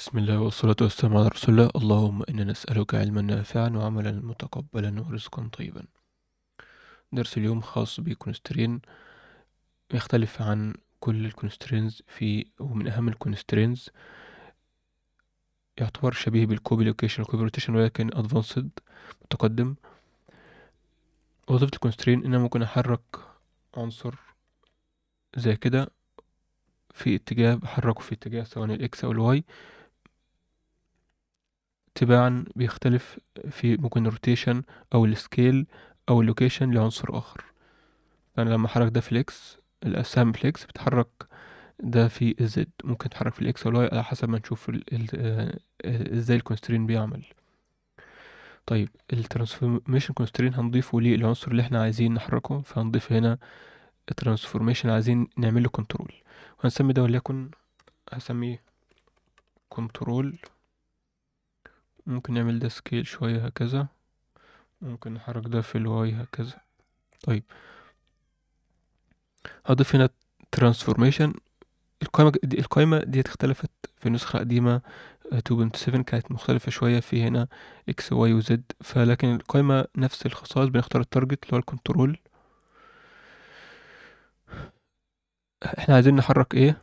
بسم الله والصلاة والسلام على رسول الله اللهم إنا نسألك علما نافعا وعملا متقبلا ورزقا طيبا درس اليوم خاص بكونسترين يختلف عن كل الكونسترينز في ومن أهم الكونسترينز يعتبر شبيه بالكوبي لوكيشن الكوبي روتيشن ولكن ادفانسد متقدم وظيفة الكونسترين إن ممكن أحرك عنصر زي كده في اتجاه بحركه في اتجاه سواء الإكس أو الواي تباعا بيختلف في ممكن الروتيشن أو السكيل أو اللوكيشن لعنصر آخر فأنا يعني لما أحرك ده في الإكس الأسهم في بتحرك ده في الزد ممكن تحرك في الإكس أو الواي على حسب ما نشوف آه، إزاي الكونسترين بيعمل طيب الترانسفورميشن كونسترين هنضيفه للعنصر اللي احنا عايزين نحركه فهنضيف هنا الترانسفورميشن عايزين نعمل له كنترول وهنسمي ده وليكن هسميه كنترول ممكن نعمل ده سكيل شوية هكذا ممكن نحرك ده في الواي هكذا طيب هضيف هنا ترانسفورميشن القائمة دي القائمة دي اختلفت في النسخة القديمة 2.7 كانت مختلفة شوية في هنا اكس واي وزد فلكن القائمة نفس الخصائص بنختار التارجت اللي هو الكنترول احنا عايزين نحرك ايه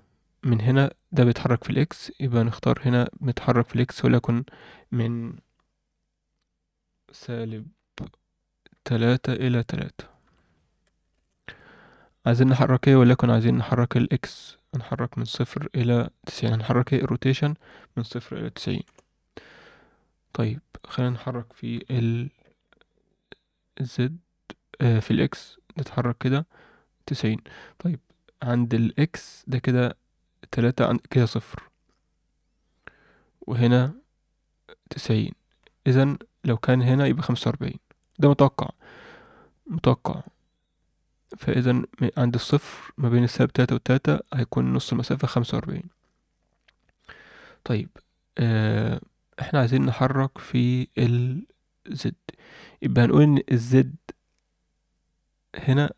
من هنا ده بيتحرك في الاكس يبقى نختار هنا متحرك في الاكس ولكن من سالب تلاتة إلى تلاتة عايزين نحرك ايه ولكن عايزين نحرك الاكس هنحرك من صفر إلى تسعين هنحرك ايه الروتيشن من صفر إلى تسعين طيب خلينا نحرك في ال زد آه في الاكس نتحرك كده تسعين طيب عند الاكس ده كده تلاتة كده صفر وهنا تسعين إذا لو كان هنا يبقى خمسة وأربعين ده متوقع متوقع فإذا عند الصفر ما بين السالب تلاتة وتلاتة هيكون نص المسافة خمسة وأربعين طيب آه، احنا عايزين نحرك في الزد يبقى هنقول ان الزد هنا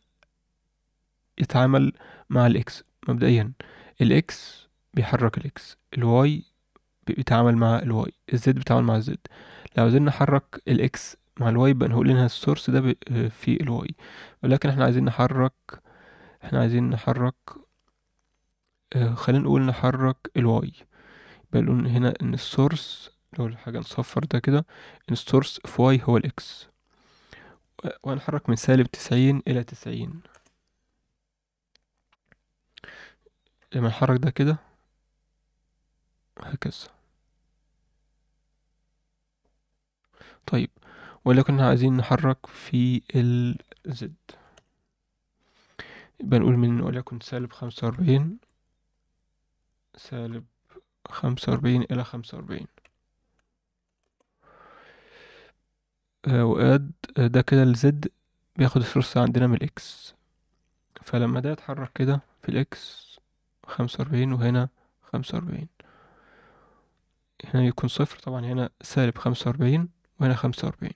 يتعامل مع الاكس مبدئيا الاكس بيحرك الاكس الواي بيتعامل مع الواي الزد بيتعامل مع الزد لو عايزين نحرك الاكس مع الواي يبقى نقول لنا السورس ده آه، في الواي ولكن احنا عايزين نحرك احنا عايزين نحرك آه، خلينا نقول نحرك الواي يبقى نقول هنا ان السورس لو حاجة نصفر ده كده ان السورس في واي هو الاكس وهنحرك من سالب تسعين الى تسعين لما نحرك ده كده هكذا طيب ولكن عايزين نحرك في الزد يبقى نقول من وليكن سالب خمسة وأربعين سالب خمسة وأربعين إلى خمسة وأربعين آه، وقاد آه، ده كده الزد بياخد الثلث عندنا من الإكس فلما ده يتحرك كده في الإكس خمسة وأربعين وهنا خمسة وأربعين هنا يكون صفر طبعا هنا سالب خمسة وأربعين وهنا خمسة وأربعين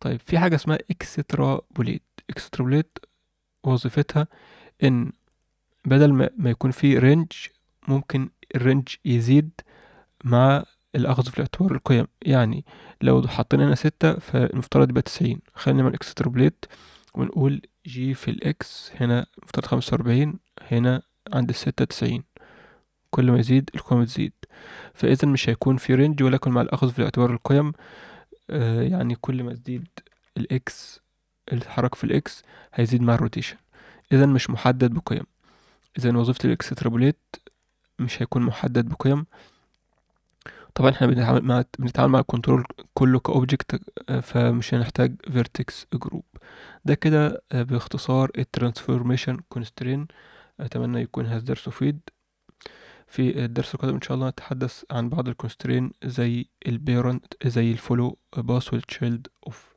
طيب في حاجة اسمها اكسترابوليت اكسترابوليت وظيفتها ان بدل ما يكون في رينج ممكن الرينج يزيد مع الأخذ في الاعتبار القيم يعني لو حطينا هنا ستة فالمفترض يبقى تسعين خلينا نعمل اكسترابوليت ونقول جي في الإكس هنا مفترض خمسة وأربعين هنا عند الستة تسعين كل ما يزيد القيمة تزيد فإذا مش هيكون في رينج ولكن مع الأخذ في الاعتبار القيم آه، يعني كل ما تزيد الإكس الحركة في الإكس هيزيد مع الروتيشن إذا مش محدد بقيم إذا وظيفة الإكس ترابوليت مش هيكون محدد بقيم طبعا احنا بنتعامل مع بنتعامل مع الكنترول كله كأوبجكت آه، فمش هنحتاج فيرتكس جروب ده كده آه، باختصار الترانسفورميشن كونسترين أتمنى يكون هذا الدرس مفيد في الدرس القادم إن شاء الله نتحدث عن بعض الكونسترين زي البيرنت زي الفولو باس والتشيلد اوف